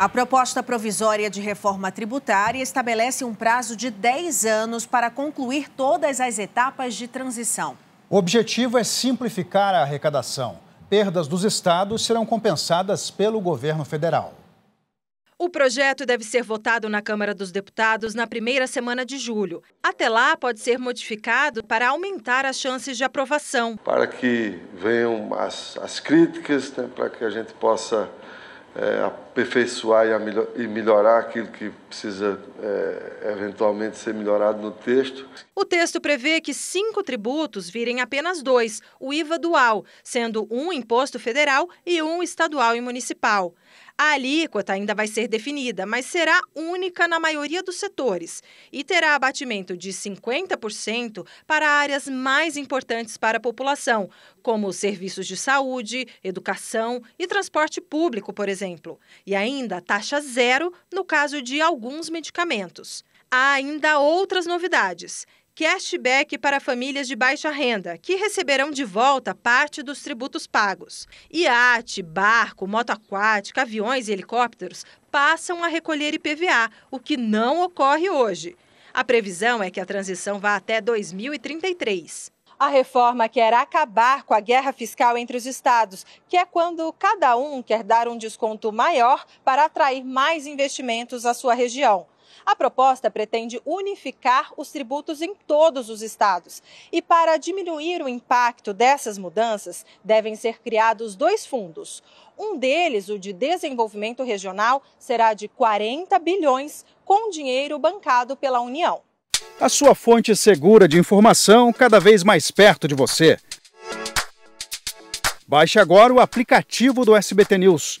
A proposta provisória de reforma tributária estabelece um prazo de 10 anos para concluir todas as etapas de transição. O objetivo é simplificar a arrecadação. Perdas dos estados serão compensadas pelo governo federal. O projeto deve ser votado na Câmara dos Deputados na primeira semana de julho. Até lá, pode ser modificado para aumentar as chances de aprovação. Para que venham as, as críticas, né, para que a gente possa é, aperfeiçoar e, melhor, e, melhorar aquilo que precisa é, eventualmente ser melhorado no texto. O texto prevê que cinco tributos virem apenas dois, o IVA dual, sendo um imposto federal e um estadual e municipal. A alíquota ainda vai ser definida, mas será única na maioria dos setores e terá abatimento de 50% para áreas mais importantes para a população, como serviços de saúde, educação e transporte público, por exemplo, e ainda taxa zero no caso de alguns medicamentos. Há ainda outras novidades cashback para famílias de baixa renda, que receberão de volta parte dos tributos pagos. Iate, barco, moto aquática, aviões e helicópteros passam a recolher IPVA, o que não ocorre hoje. A previsão é que a transição vá até 2033. A reforma quer acabar com a guerra fiscal entre os estados, que é quando cada um quer dar um desconto maior para atrair mais investimentos à sua região. A proposta pretende unificar os tributos em todos os estados. E para diminuir o impacto dessas mudanças, devem ser criados dois fundos. Um deles, o de desenvolvimento regional, será de 40 bilhões, com dinheiro bancado pela União. A sua fonte segura de informação cada vez mais perto de você. Baixe agora o aplicativo do SBT News.